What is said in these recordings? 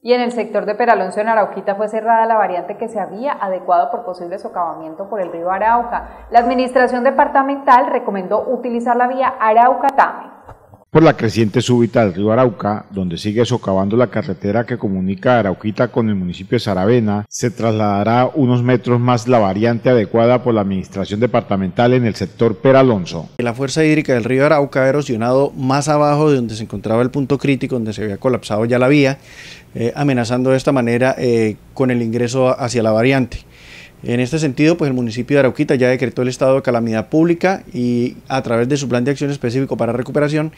Y en el sector de Peralonso en Arauquita fue cerrada la variante que se había adecuado por posible socavamiento por el río Arauca. La administración departamental recomendó utilizar la vía arauca por la creciente súbita del río Arauca, donde sigue socavando la carretera que comunica Arauquita con el municipio de Saravena, se trasladará unos metros más la variante adecuada por la administración departamental en el sector Peralonso. La fuerza hídrica del río Arauca ha erosionado más abajo de donde se encontraba el punto crítico, donde se había colapsado ya la vía, eh, amenazando de esta manera eh, con el ingreso hacia la variante. En este sentido, pues el municipio de Arauquita ya decretó el estado de calamidad pública y a través de su plan de acción específico para recuperación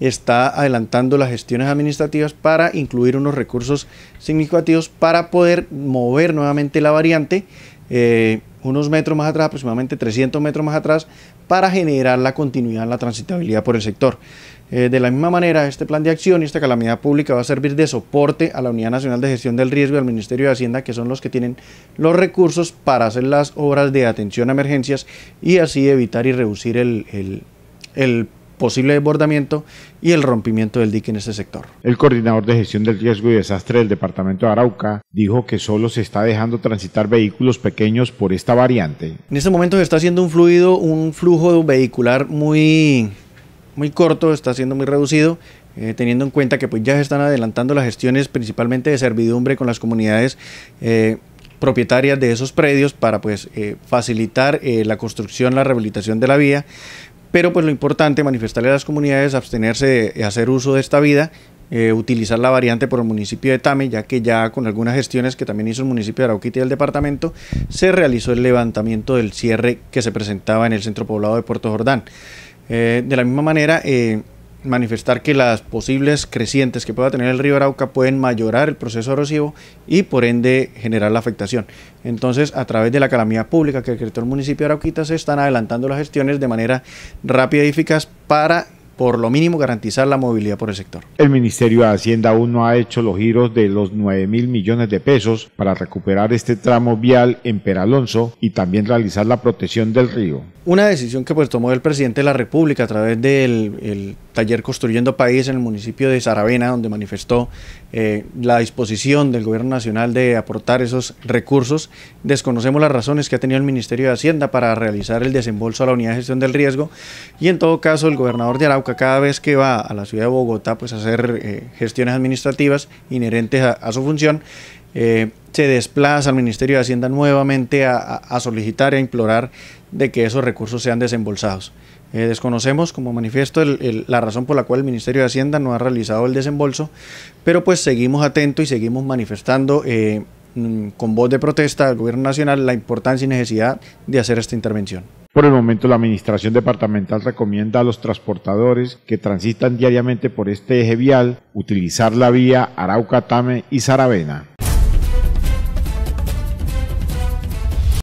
está adelantando las gestiones administrativas para incluir unos recursos significativos para poder mover nuevamente la variante eh, unos metros más atrás, aproximadamente 300 metros más atrás, para generar la continuidad en la transitabilidad por el sector. Eh, de la misma manera, este plan de acción y esta calamidad pública va a servir de soporte a la Unidad Nacional de Gestión del Riesgo y al Ministerio de Hacienda, que son los que tienen los recursos para hacer las obras de atención a emergencias y así evitar y reducir el, el posible desbordamiento y el rompimiento del dique en este sector. El coordinador de gestión del riesgo y desastre del departamento de Arauca dijo que solo se está dejando transitar vehículos pequeños por esta variante. En este momento se está haciendo un fluido, un flujo vehicular muy muy corto, está siendo muy reducido, eh, teniendo en cuenta que pues, ya se están adelantando las gestiones principalmente de servidumbre con las comunidades eh, propietarias de esos predios para pues, eh, facilitar la construcción, la rehabilitación de la vía. Pero pues lo importante, manifestarle a las comunidades abstenerse de hacer uso de esta vida utilizar la variante por el municipio de Tame, ya que ya con algunas gestiones que también hizo el municipio de Arauquita y el departamento, se realizó el levantamiento del cierre que se presentaba en el centro poblado de Puerto Jordán. Eh, de la misma manera, eh, manifestar que las posibles crecientes que pueda tener el río Arauca pueden mayorar el proceso erosivo y por ende generar la afectación. Entonces, a través de la calamidad pública que decretó el municipio de Arauquita, se están adelantando las gestiones de manera rápida y eficaz para por lo mínimo garantizar la movilidad por el sector. El Ministerio de Hacienda aún no ha hecho los giros de los 9 mil millones de pesos para recuperar este tramo vial en Peralonso y también realizar la protección del río. Una decisión que pues tomó el presidente de la República a través del taller Construyendo País en el municipio de Saravena, donde manifestó eh, la disposición del Gobierno Nacional de aportar esos recursos. Desconocemos las razones que ha tenido el Ministerio de Hacienda para realizar el desembolso a la Unidad de Gestión del Riesgo y en todo caso el gobernador de Arauca cada vez que va a la ciudad de Bogotá pues, a hacer eh, gestiones administrativas inherentes a, su función, eh, se desplaza al Ministerio de Hacienda nuevamente a, a, solicitar y e a implorar de que esos recursos sean desembolsados. Eh, desconocemos como manifiesto la razón por la cual el Ministerio de Hacienda no ha realizado el desembolso, pero pues seguimos atentos y seguimos manifestando eh, mm, con voz de protesta al Gobierno Nacional la importancia y necesidad de hacer esta intervención. Por el momento, la Administración Departamental recomienda a los transportadores que transitan diariamente por este eje vial utilizar la vía arauca y Saravena.